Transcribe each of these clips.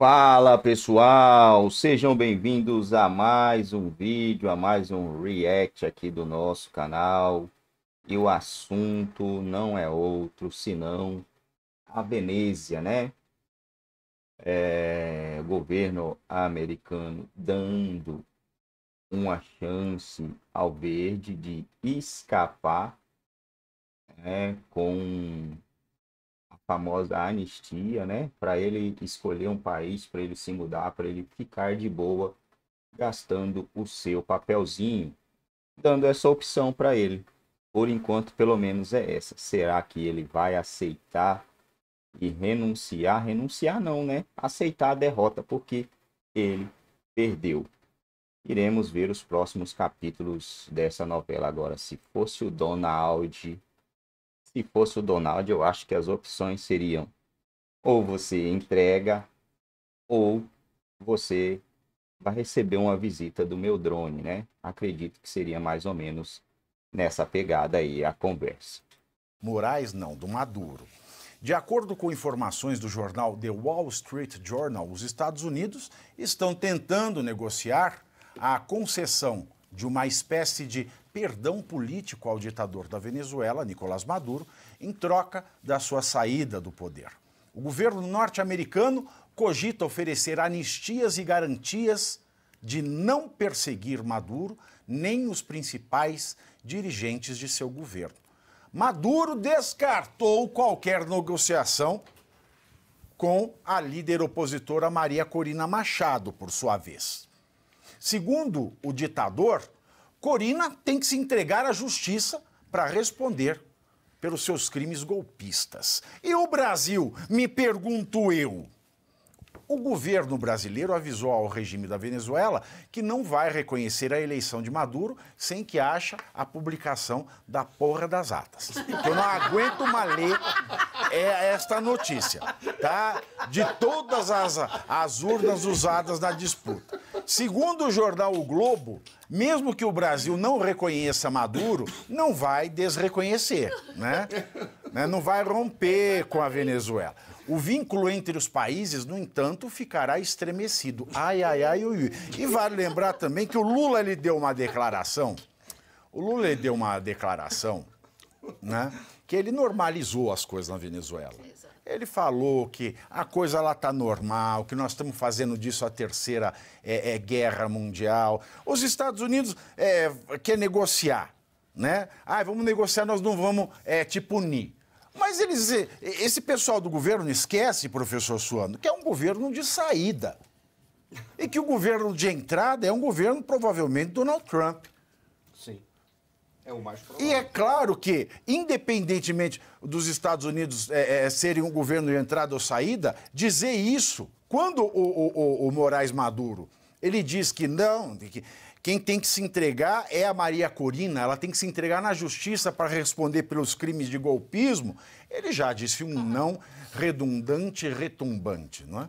Fala pessoal, sejam bem-vindos a mais um vídeo, a mais um react aqui do nosso canal. E o assunto não é outro senão a Venezia, né? É, governo americano dando uma chance ao verde de escapar né, com famosa anistia, né? Para ele escolher um país, para ele se mudar, para ele ficar de boa, gastando o seu papelzinho, dando essa opção para ele. Por enquanto, pelo menos é essa. Será que ele vai aceitar e renunciar? Renunciar não, né? Aceitar a derrota, porque ele perdeu. Iremos ver os próximos capítulos dessa novela agora. Se fosse o Donald se fosse o Donald, eu acho que as opções seriam ou você entrega ou você vai receber uma visita do meu drone, né? Acredito que seria mais ou menos nessa pegada aí a conversa. Moraes não, do Maduro. De acordo com informações do jornal The Wall Street Journal, os Estados Unidos estão tentando negociar a concessão de uma espécie de perdão político ao ditador da Venezuela, Nicolás Maduro, em troca da sua saída do poder. O governo norte-americano cogita oferecer anistias e garantias de não perseguir Maduro nem os principais dirigentes de seu governo. Maduro descartou qualquer negociação com a líder opositora Maria Corina Machado, por sua vez. Segundo o ditador, Corina tem que se entregar à justiça para responder pelos seus crimes golpistas. E o Brasil, me pergunto eu, o governo brasileiro avisou ao regime da Venezuela que não vai reconhecer a eleição de Maduro sem que acha a publicação da porra das atas. Eu não aguento mais é, esta notícia, tá? De todas as, as urnas usadas na disputa. Segundo o jornal O Globo, mesmo que o Brasil não reconheça Maduro, não vai desreconhecer, né? né? Não vai romper com a Venezuela. O vínculo entre os países, no entanto, ficará estremecido. Ai, ai, ai, ui, ui. E vale lembrar também que o Lula lhe deu uma declaração. O Lula lhe deu uma declaração, né? Que ele normalizou as coisas na Venezuela. Ele falou que a coisa lá está normal, que nós estamos fazendo disso a terceira é, é, guerra mundial. Os Estados Unidos é, quer negociar, né? Ah, vamos negociar, nós não vamos é, te punir. Mas eles, esse pessoal do governo esquece, professor Suano, que é um governo de saída. E que o governo de entrada é um governo, provavelmente, Donald Trump. É o mais provável. E é claro que, independentemente dos Estados Unidos é, é, serem um governo de entrada ou saída, dizer isso, quando o, o, o, o Moraes Maduro ele diz que não, que quem tem que se entregar é a Maria Corina, ela tem que se entregar na justiça para responder pelos crimes de golpismo. Ele já disse um não redundante, retumbante, não é?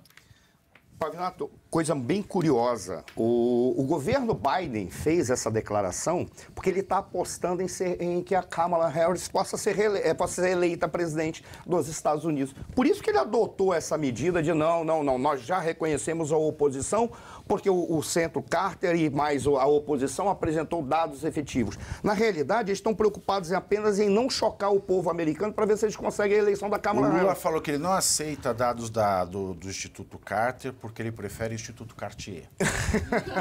Pavinato, coisa bem curiosa. O, o, governo Biden fez essa declaração porque ele está apostando em, ser, em, que a Kamala Harris possa ser, rele, eh, possa ser eleita presidente dos Estados Unidos. Por isso que ele adotou essa medida de não, não, não, nós já reconhecemos a oposição, porque o, o centro Carter e mais a oposição apresentou dados efetivos. Na realidade, eles estão preocupados apenas em não chocar o povo americano para ver se eles conseguem a eleição da Kamala o Lula Harris. falou que ele não aceita dados da, do, do Instituto Carter porque ele prefere Instituto Cartier.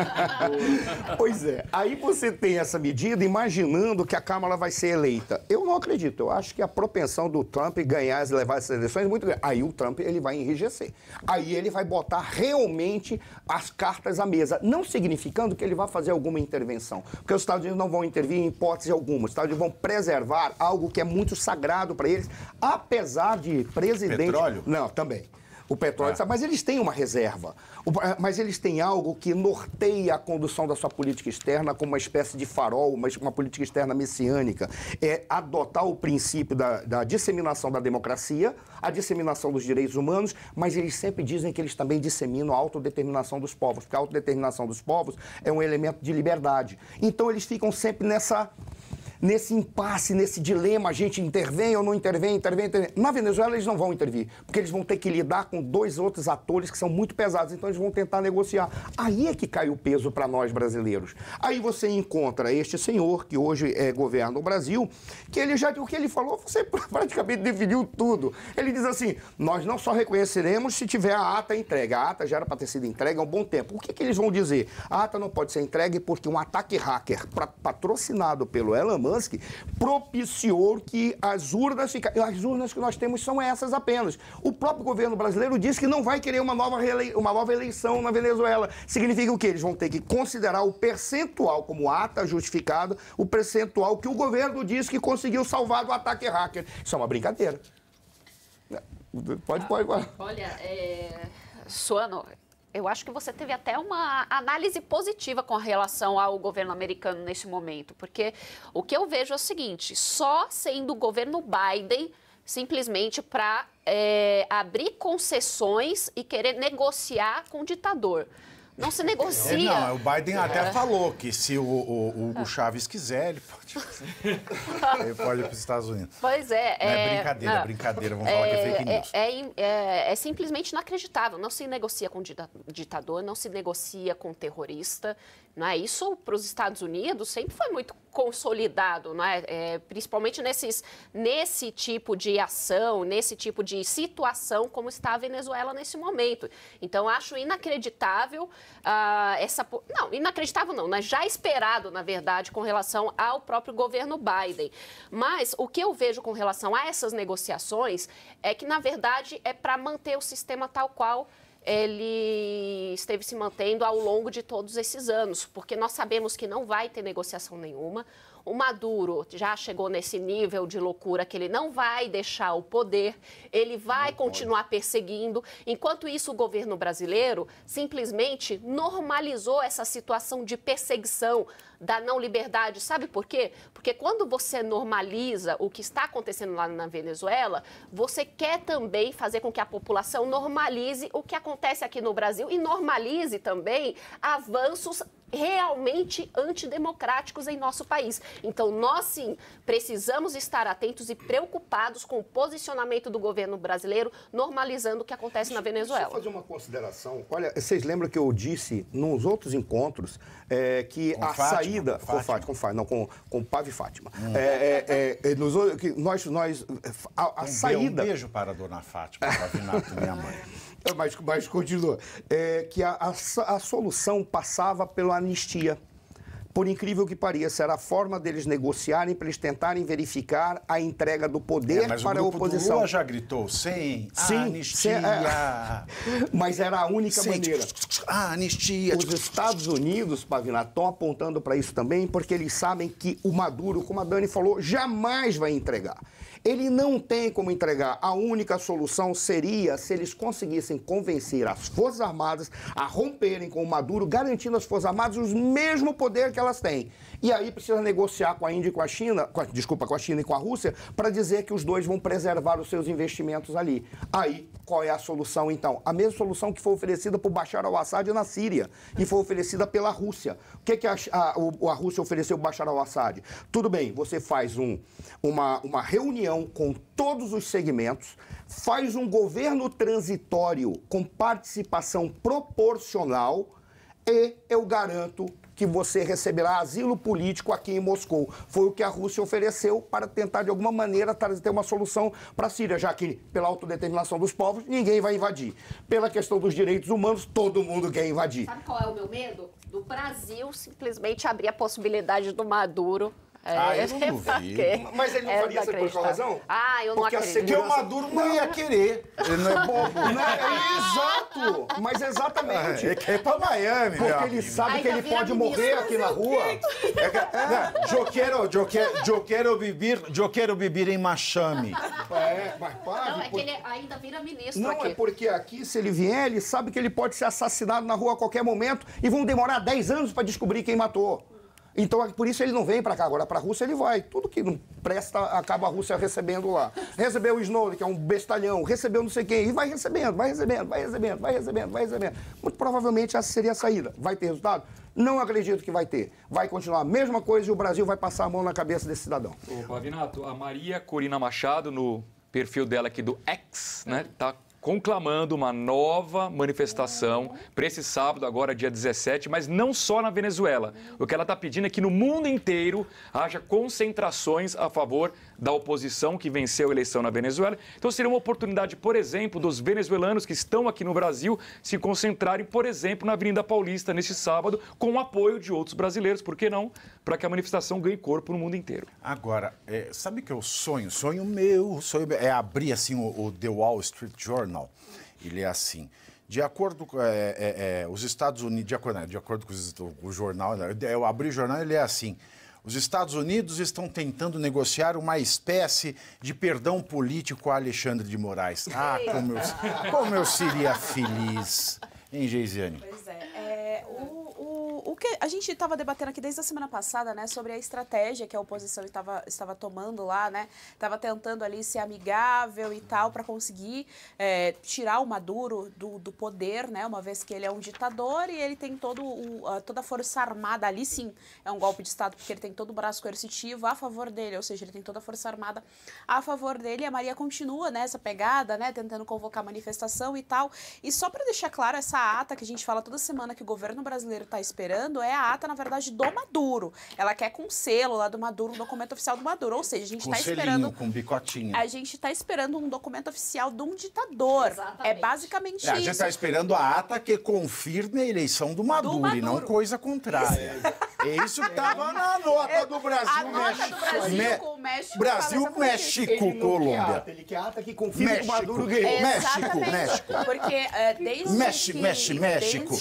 pois é. Aí você tem essa medida imaginando que a Câmara vai ser eleita. Eu não acredito. Eu acho que a propensão do Trump ganhar e levar essas eleições é muito grande. Aí o Trump ele vai enrijecer. Aí ele vai botar realmente as cartas à mesa. Não significando que ele vai fazer alguma intervenção. Porque os Estados Unidos não vão intervir em hipótese alguma. Os Estados Unidos vão preservar algo que é muito sagrado para eles, apesar de presidente. Petróleo? Não, também o petróleo, é. mas eles têm uma reserva. Eh, mas eles têm algo que norteia a condução da sua política externa como uma espécie de farol, uma, uma política externa messiânica. É adotar o princípio da, da disseminação da democracia, a disseminação dos direitos humanos, mas eles sempre dizem que eles também disseminam a autodeterminação dos povos, porque a autodeterminação dos povos é um elemento de liberdade. Então eles ficam sempre nessa nesse impasse, nesse dilema, a gente intervém ou não intervém, intervém, intervém. Na Venezuela eles não vão intervir, porque eles vão ter que lidar com dois outros atores que são muito pesados, então eles vão tentar negociar. Aí é que cai o peso para nós brasileiros. Aí você encontra este senhor que hoje é, governa o Brasil, que ele já o que ele falou, você praticamente definiu tudo. Ele diz assim: "Nós não só reconheceremos se tiver a ata entregue. A ata já era para ter sido entregue há um bom tempo. O que, que eles vão dizer? A ata não pode ser entregue porque um ataque hacker patrocinado pelo Elon Musk propiciou que as urnas ficassem. As urnas que nós temos são essas apenas. O próprio governo brasileiro diz que não vai querer uma nova, uma nova eleição na Venezuela. Significa o quê? Eles vão ter que considerar o percentual como ata justificada, o percentual que o governo diz que conseguiu salvar do ataque hacker. Isso é uma brincadeira. É, pode, pode, pode. Ah, olha, é... Suano, eu acho que você teve até uma análise positiva com relação ao governo americano nesse momento, porque o que eu vejo é o seguinte: só sendo o governo Biden simplesmente para é, eh, abrir concessões e querer negociar com o ditador. Não se é, negocia. não, o Biden é. até falou que se o, o, o, o Chaves quiser, ele pode, ele pode ir para os Estados Unidos. Pois é. É, é brincadeira, não, brincadeira. Vamos é, falar que é, é fake news. É, é, simplesmente inacreditável. Não se negocia com ditador, não se negocia com terrorista. Né? Isso para os Estados Unidos sempre foi muito consolidado, né? É, principalmente nesses, nesse tipo de ação, nesse tipo de situação como está a Venezuela nesse momento. Então, acho inacreditável uh, essa... Não, inacreditável não, né? já esperado, na verdade, com relação ao próprio governo Biden. Mas o que eu vejo com relação a essas negociações é que, na verdade, é para manter o sistema tal qual ele esteve se mantendo ao longo de todos esses anos, porque nós sabemos que não vai ter negociação nenhuma. O Maduro já chegou nesse nível de loucura que ele não vai deixar o poder, ele vai continuar perseguindo. Enquanto isso, o governo brasileiro simplesmente normalizou essa situação de perseguição da não liberdade. Sabe por quê? Porque quando você normaliza o que está acontecendo lá na Venezuela, você quer também fazer com que a população normalize o que acontece aqui no Brasil e normalize também avanços realmente antidemocráticos em nosso país. Então, nós sim precisamos estar atentos e preocupados com o posicionamento do governo brasileiro normalizando o que acontece na Venezuela. Deixa eu fazer uma consideração. Olha, vocês lembram que eu disse nos outros encontros é, que com a Fátima, saída. Com Fátima. Com Fátima, não, com, com Pave Fátima. Hum. É, é, nos, nós, nós, a, a um saída. Um beijo para a dona Fátima, para a minha mãe. É, mas, mas continua. É, que a, a, a solução passava pela anistia. Por incrível que pareça, era a forma deles negociarem para eles tentarem verificar a entrega do poder é, mas para o grupo a oposição. Do já gritou sem Sim, anistia. Sem, é, é. mas era a única sem, maneira. A anistia. Os tipo, Estados Unidos, Pavinato, estão apontando para isso também, porque eles sabem que o Maduro, como a Dani falou, jamais vai entregar. Ele não tem como entregar. A única solução seria se eles conseguissem convencer as Forças Armadas a romperem com o Maduro, garantindo às Forças Armadas os mesmo poder que elas têm. E aí precisa negociar com a Índia e com a China, com a, desculpa, com a China e com a Rússia, para dizer que os dois vão preservar os seus investimentos ali. Aí, qual é a solução então? A mesma solução que foi oferecida por Bashar al-Assad na Síria e foi oferecida pela Rússia. O que, que a, a, a Rússia ofereceu Bashar al-Assad? Tudo bem, você faz um, uma, uma reunião com todos os segmentos, faz um governo transitório com participação proporcional e eu garanto que você receberá asilo político aqui em Moscou. Foi o que a Rússia ofereceu para tentar, de alguma maneira, ter uma solução para a Síria, já que, pela autodeterminação dos povos, ninguém vai invadir. Pela questão dos direitos humanos, todo mundo quer invadir. Sabe qual é o meu medo? Do Brasil simplesmente abrir a possibilidade do Maduro é, ah, eu é não duvido. Mas ele não é faria, sabe por qual razão? Ah, eu não Porque acredito. Porque o Maduro não ia querer. Ele não é bobo. Não, é exato. Mas exatamente. É, ele é quer ir pra Miami. Porque meu. ele sabe que ele pode morrer aqui na rua. É, é. Eu quero, eu quero, em Machame. É, mas pá, Não, é que ele ainda vira ministro Não, aqui. é porque aqui, se ele vier, ele sabe que ele pode ser assassinado na rua a qualquer momento e vão demorar 10 anos para descobrir quem matou. Então, por isso ele não vem para cá. Agora, para a Rússia, ele vai. Tudo que não presta, acaba a Rússia recebendo lá. Recebeu o Snowden, que é um bestalhão, recebeu não sei quem, e vai recebendo, vai recebendo, vai recebendo, vai recebendo, vai recebendo. Muito provavelmente essa seria a saída. Vai ter resultado? Não acredito que vai ter. Vai continuar a mesma coisa e o Brasil vai passar a mão na cabeça desse cidadão. Ô, Pavinato, a Maria Corina Machado, no perfil dela aqui do X, né, tá conclamando uma nova manifestação para esse sábado, agora dia 17, mas não só na Venezuela. O que ela está pedindo é que no mundo inteiro haja concentrações a favor da oposição que venceu a eleição na Venezuela. Então seria uma oportunidade, por exemplo, dos venezuelanos que estão aqui no Brasil se concentrarem, por exemplo, na Avenida Paulista neste sábado, com o apoio de outros brasileiros, por que não? Para que a manifestação ganhe corpo no mundo inteiro. Agora, é, sabe que é o sonho? Sonho meu, sonho meu, é abrir assim o, o The Wall Street Journal. Ele é assim. De acordo com é, é, é os Estados Unidos, de acordo, né, de acordo com, os, com o jornal, né, eu abri o jornal, ele é assim. Os Estados Unidos estão tentando negociar uma espécie de perdão político a Alexandre de Moraes. Ah, como eu, como eu seria feliz, hein, Geisiane? Pois é. é o que a gente estava debatendo aqui desde a semana passada, né, sobre a estratégia que a oposição estava, estava tomando lá, né, estava tentando ali ser amigável e tal para conseguir é, tirar o Maduro do, do poder, né, uma vez que ele é um ditador e ele tem todo o, toda a força armada ali, sim, é um golpe de Estado porque ele tem todo o braço coercitivo a favor dele, ou seja, ele tem toda a força armada a favor dele. E a Maria continua nessa né, pegada, né, tentando convocar manifestação e tal. E só para deixar claro essa ata que a gente fala toda semana que o governo brasileiro está esperando falando é a ata, na verdade, do Maduro. Ela quer com selo lá do Maduro, um documento oficial do Maduro. Ou seja, a gente está esperando. Com bicotinho. A gente está esperando um documento oficial de um ditador. É Exatamente. É basicamente é, a tá isso. A gente está esperando a ata que confirme a eleição do Maduro, do Maduro. e não coisa contrária. É isso que estava na nota do Brasil, a nota México. Do Brasil Me... com o México. Brasil, México, ele Colômbia. Ata, ele que ata que confirma o Maduro ganhou. México, México. Porque uh, desde Mexe, mexe, México.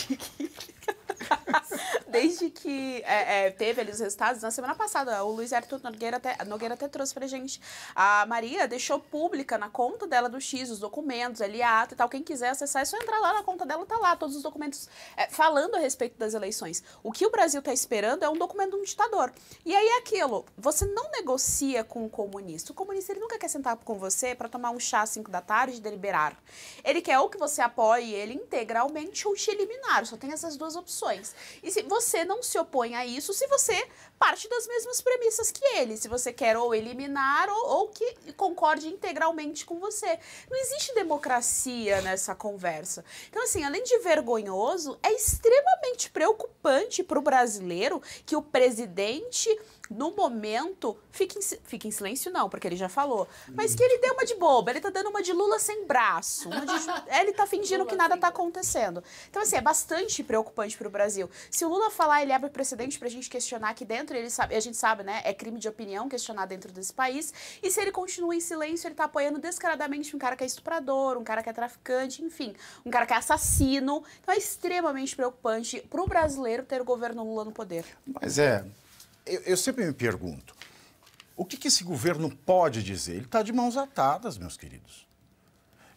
Desde que é, é, teve ali os resultados, na semana passada, o Luiz Arthur Nogueira até, Nogueira até trouxe pra gente. A Maria deixou pública na conta dela do X os documentos, ali a ata e tal. Quem quiser acessar, é só entrar lá na conta dela, tá lá todos os documentos é, falando a respeito das eleições. O que o Brasil tá esperando é um documento de um ditador. E aí é aquilo, você não negocia com o comunista. O comunista, ele nunca quer sentar com você para tomar um chá às 5 da tarde e deliberar. Ele quer ou que você apoie ele integralmente ou te eliminar. Só tem essas duas opções opções. E se você não se opõe a isso se você parte das mesmas premissas que ele, se você quer ou eliminar ou, ou que concorde integralmente com você. Não existe democracia nessa conversa. Então, assim, além de vergonhoso, é extremamente preocupante para o brasileiro que o presidente no momento, fica em, em silêncio não, porque ele já falou, mas hum. que ele deu uma de boba, ele tá dando uma de Lula sem braço, de, ele tá fingindo Lula que nada sem... tá acontecendo. Então, assim, é bastante preocupante pro Brasil. Se o Lula falar, ele abre precedente pra gente questionar aqui dentro, ele sabe, a gente sabe, né, é crime de opinião questionar dentro desse país, e se ele continua em silêncio, ele tá apoiando descaradamente um cara que é estuprador, um cara que é traficante, enfim, um cara que é assassino. Então, é extremamente preocupante pro brasileiro ter o governo Lula no poder. Mas é, eu, eu sempre me pergunto, o que, que esse governo pode dizer? Ele está de mãos atadas, meus queridos.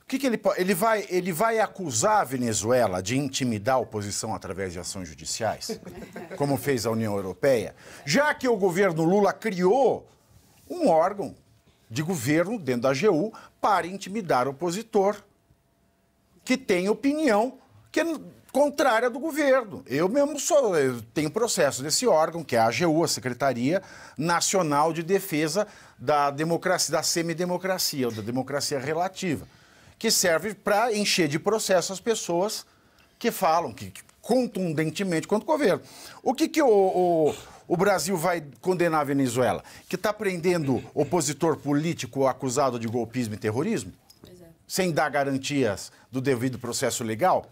O que, que ele pode. Ele vai, ele vai acusar a Venezuela de intimidar a oposição através de ações judiciais, como fez a União Europeia, já que o governo Lula criou um órgão de governo dentro da AGU para intimidar o opositor que tem opinião que contrária do governo. Eu mesmo sou, eu tenho processo desse órgão, que é a AGU, a Secretaria Nacional de Defesa da Democracia, da Semidemocracia, ou da Democracia Relativa, que serve para encher de processo as pessoas que falam, que, que contundentemente contra o governo. O que, que o, o, o Brasil vai condenar a Venezuela? Que está prendendo opositor político acusado de golpismo e terrorismo? É. Sem dar garantias do devido processo legal?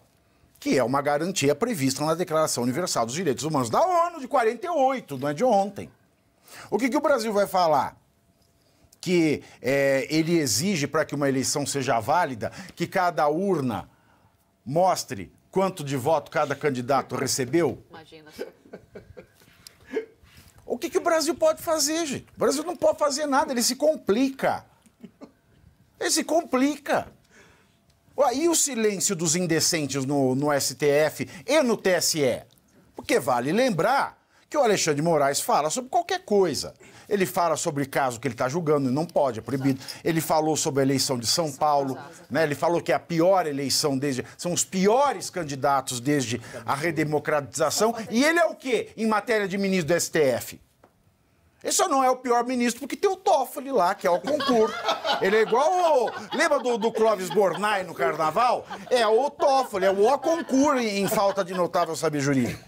que é uma garantia prevista na Declaração Universal dos Direitos Humanos da ONU de 48, não é de ontem. O que, que o Brasil vai falar? Que é, ele exige para que uma eleição seja válida que cada urna mostre quanto de voto cada candidato recebeu? Imagina. O que, que o Brasil pode fazer, gente? O Brasil não pode fazer nada, ele se complica. Ele se complica. E o silêncio dos indecentes no, no STF e no TSE? Porque vale lembrar que o Alexandre de Moraes fala sobre qualquer coisa. Ele fala sobre caso que ele está julgando e não pode, é proibido. Ele falou sobre a eleição de São Paulo, né? ele falou que é a pior eleição desde. São os piores candidatos desde a redemocratização. E ele é o quê em matéria de ministro do STF? Isso não é o pior ministro porque tem o Toffoli lá, que é o concurso. Ele é igual o... Lembra do, do Clóvis Bornai no carnaval? É o Toffoli, é o O concurso em, em falta de notável saber jurídico.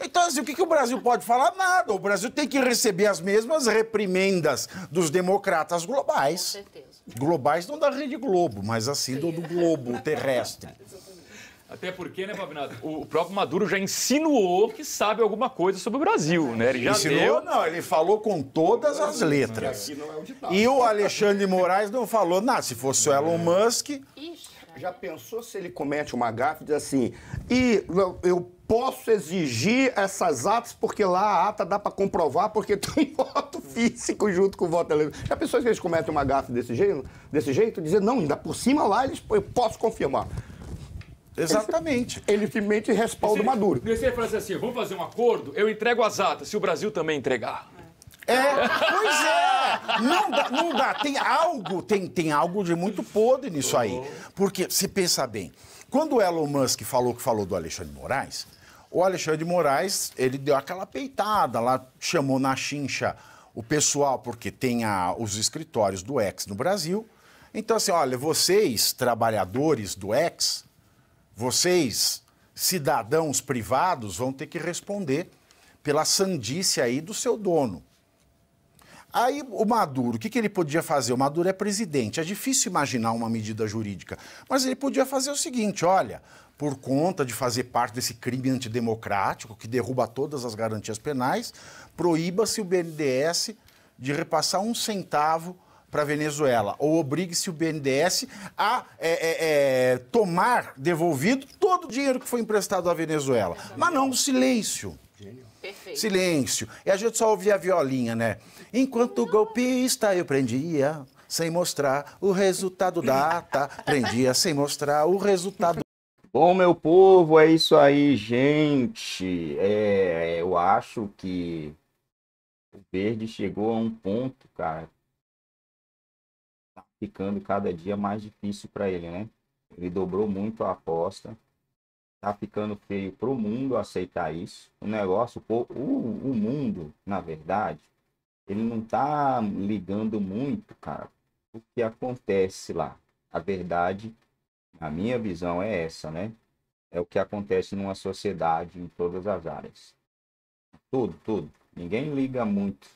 Então, assim, o que, que o Brasil pode falar? Nada. O Brasil tem que receber as mesmas reprimendas dos democratas globais. Com certeza. Globais não da Rede Globo, mas assim do, do globo terrestre. Até porque, né, Pavinato, o próprio Maduro já insinuou que sabe alguma coisa sobre o Brasil, né? Ele já insinuou, deu... não, ele falou com todas as é letras. e o Alexandre de Moraes não falou nada. Se fosse o Elon é. Musk... Já pensou se ele comete uma gafe e diz assim, e eu posso exigir essas atas, porque lá a ata dá para comprovar, porque tem voto físico junto com o voto eletrônico. Já pensou se eles cometem uma gafe desse jeito, desse jeito, dizer, não, ainda por cima lá eles, eu posso confirmar. Exatamente. Ele e respalda o Maduro. E se ele falasse assim, vamos fazer um acordo, eu entrego as atas, se o Brasil também entregar. É, pois é. Não dá, não dá. Tem algo, tem, tem algo de muito podre nisso aí. Porque, se pensa bem, quando o Elon Musk falou que falou do Alexandre Moraes, o Alexandre Moraes, ele deu aquela peitada lá, chamou na chincha o pessoal, porque tem a, os escritórios do Ex no Brasil. Então, assim, olha, vocês, trabalhadores do Ex, vocês, cidadãos privados, vão ter que responder pela sandice aí do seu dono. Aí o Maduro, o que, que ele podia fazer? O Maduro é presidente, é difícil imaginar uma medida jurídica, mas ele podia fazer o seguinte: olha, por conta de fazer parte desse crime antidemocrático que derruba todas as garantias penais, proíba-se o BNDES de repassar um centavo para a Venezuela, ou obrigue-se o BNDES a é, é, é, tomar devolvido todo o dinheiro que foi emprestado à Venezuela. Mas não silêncio. Perfeito. Silêncio. E a gente só ouvia a violinha, né? Enquanto o golpista eu prendia, sem mostrar o resultado da ata. Prendia sem mostrar o resultado. Bom, meu povo, é isso aí, gente. É, eu acho que o verde chegou a um ponto, cara, ficando cada dia mais difícil para ele, né? Ele dobrou muito a aposta. Tá ficando feio para o mundo aceitar isso. O negócio, o, o mundo, na verdade, ele não tá ligando muito, cara, o que acontece lá. A verdade, a minha visão é essa, né? É o que acontece numa sociedade em todas as áreas. Tudo, tudo. Ninguém liga muito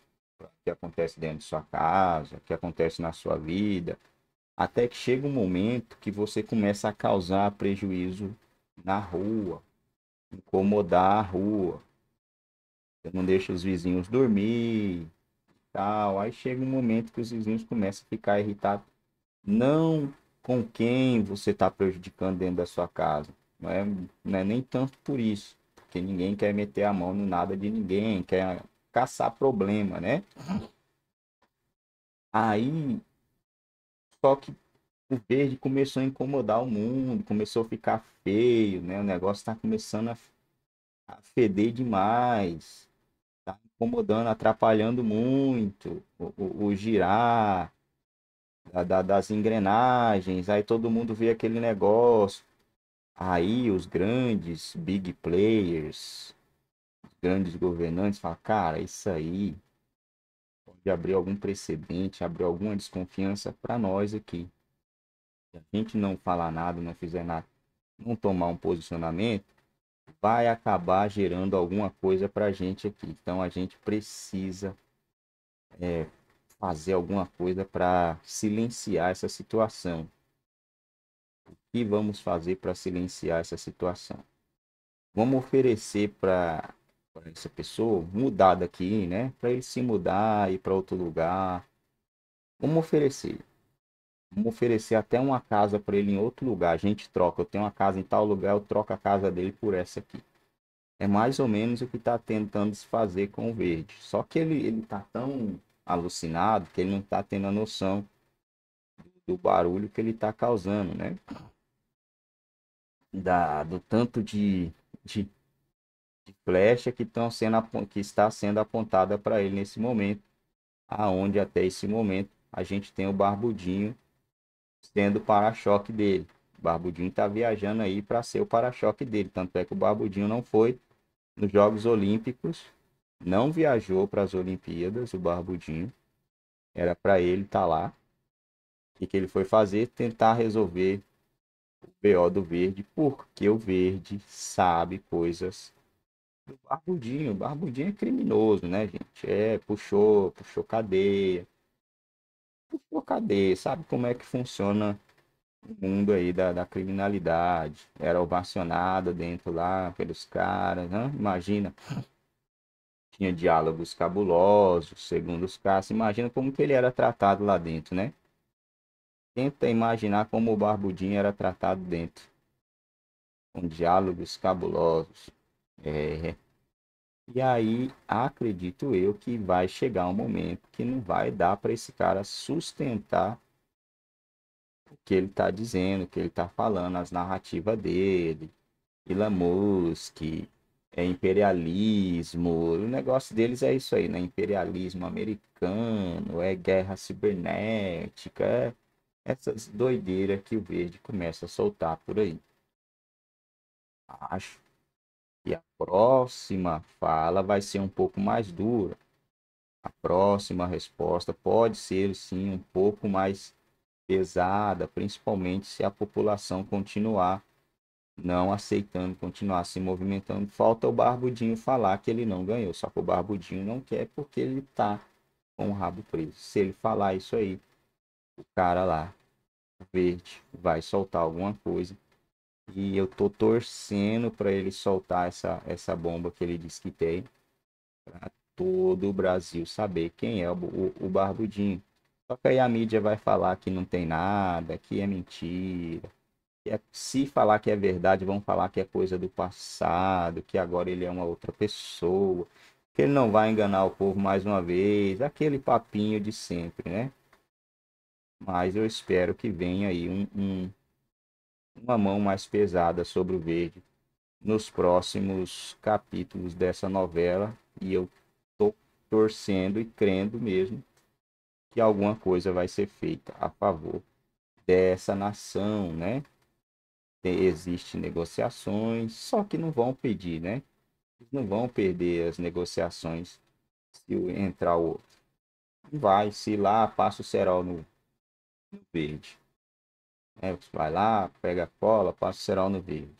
que acontece dentro de sua casa, que acontece na sua vida, até que chega um momento que você começa a causar prejuízo na rua, incomodar a rua. Você não deixa os vizinhos dormir, tal. Aí chega um momento que os vizinhos começam a ficar irritados, não com quem você está prejudicando dentro da sua casa, não é, não é nem tanto por isso, porque ninguém quer meter a mão no nada de ninguém, quer caçar problema, né? Uhum. Aí, só que o verde começou a incomodar o mundo, começou a ficar feio, né? O negócio está começando a, a feder demais, tá incomodando, atrapalhando muito o, o, o girar da, da, das engrenagens. Aí todo mundo vê aquele negócio. Aí os grandes big players grandes governantes falar, cara, isso aí pode abrir algum precedente, abrir alguma desconfiança para nós aqui. Se a gente não falar nada, não fizer nada, não tomar um posicionamento, vai acabar gerando alguma coisa para a gente aqui. Então a gente precisa é, fazer alguma coisa para silenciar essa situação. O que vamos fazer para silenciar essa situação? Vamos oferecer para essa pessoa mudar daqui, né? Para ele se mudar, ir para outro lugar. Vamos oferecer. Vamos oferecer até uma casa para ele em outro lugar. A gente troca. Eu tenho uma casa em tal lugar, eu troco a casa dele por essa aqui. É mais ou menos o que está tentando se fazer com o verde. Só que ele ele está tão alucinado que ele não está tendo a noção do barulho que ele está causando, né? Da, do tanto de, de flecha que, estão sendo, que está sendo apontada para ele nesse momento, aonde até esse momento a gente tem o Barbudinho sendo o para-choque dele. O Barbudinho está viajando aí para ser o para-choque dele, tanto é que o Barbudinho não foi nos Jogos Olímpicos, não viajou para as Olimpíadas, o Barbudinho. Era para ele estar tá lá. O que ele foi fazer? Tentar resolver o BO do Verde, porque o Verde sabe coisas do Barbudinho. O Barbudinho é criminoso, né, gente? É, puxou, puxou cadeia. Puxou cadeia, sabe como é que funciona o mundo aí da, da criminalidade. Era ovacionado dentro lá pelos caras, né? Imagina. Tinha diálogos cabulosos, segundo os caras. Imagina como que ele era tratado lá dentro, né? Tenta imaginar como o Barbudinho era tratado dentro. Com diálogos cabulosos. É, e aí acredito eu que vai chegar um momento que não vai dar para esse cara sustentar o que ele está dizendo, o que ele está falando, as narrativas dele, Elon Musk, é imperialismo, o negócio deles é isso aí, né? Imperialismo americano, é guerra cibernética, é essas doideiras que o verde começa a soltar por aí. Acho e a próxima fala vai ser um pouco mais dura. A próxima resposta pode ser sim um pouco mais pesada, principalmente se a população continuar não aceitando, continuar se movimentando. Falta o Barbudinho falar que ele não ganhou, só que o Barbudinho não quer porque ele está com o rabo preso. Se ele falar isso aí, o cara lá verde vai soltar alguma coisa e eu tô torcendo para ele soltar essa, essa bomba que ele disse que tem. Pra todo o Brasil saber quem é o, o, o Barbudinho. Só que aí a mídia vai falar que não tem nada, que é mentira. Que é, se falar que é verdade, vão falar que é coisa do passado, que agora ele é uma outra pessoa. Que ele não vai enganar o povo mais uma vez. Aquele papinho de sempre, né? Mas eu espero que venha aí um, um uma mão mais pesada sobre o verde nos próximos capítulos dessa novela e eu tô torcendo e crendo mesmo que alguma coisa vai ser feita a favor dessa nação, né? Existem negociações, só que não vão pedir, né? não vão perder as negociações se entrar o outro. Vai, se lá passa o cerol no verde. Né? Você vai lá, pega a cola, passa o cerol no verde,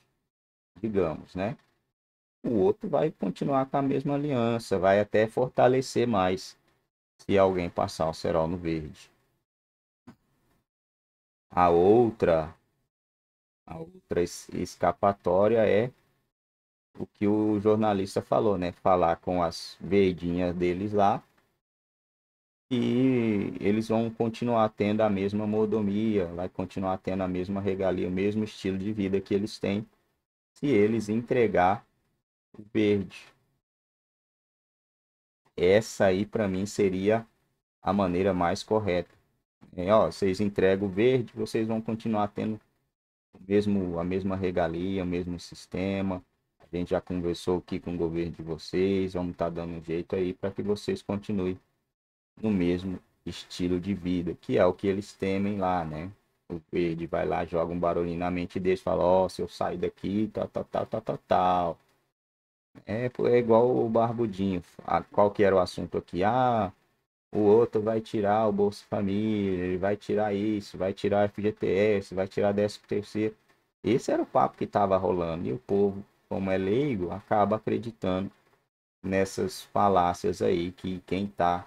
digamos, né? O outro vai continuar com a mesma aliança, vai até fortalecer mais se alguém passar o cerol no verde. A outra, a outra escapatória é o que o jornalista falou, né? Falar com as verdinhas deles lá e eles vão continuar tendo a mesma modomia, vai continuar tendo a mesma regalia, o mesmo estilo de vida que eles têm, se eles entregar o verde. Essa aí para mim seria a maneira mais correta. É, ó, vocês entregam o verde, vocês vão continuar tendo mesmo a mesma regalia, o mesmo sistema. A gente já conversou aqui com o governo de vocês, vamos estar tá dando um jeito aí para que vocês continuem no mesmo estilo de vida, que é o que eles temem lá, né? O verde vai lá, joga um barulhinho na mente deles, fala, ó, oh, se eu sair daqui, tal, tal, tal, tal, tal, tal. É, é igual o Barbudinho. A, ah, qual que era o assunto aqui? Ah, o outro vai tirar o Bolsa Família, ele vai tirar isso, vai tirar FGTS, vai tirar 13 terceiro. Esse era o papo que estava rolando. E o povo, como é leigo, acaba acreditando nessas falácias aí que quem está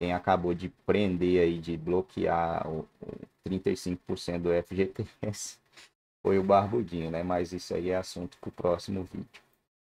quem acabou de prender aí, de bloquear o, o 35% do FGTS foi o Barbudinho, né? Mas isso aí é assunto para o próximo vídeo.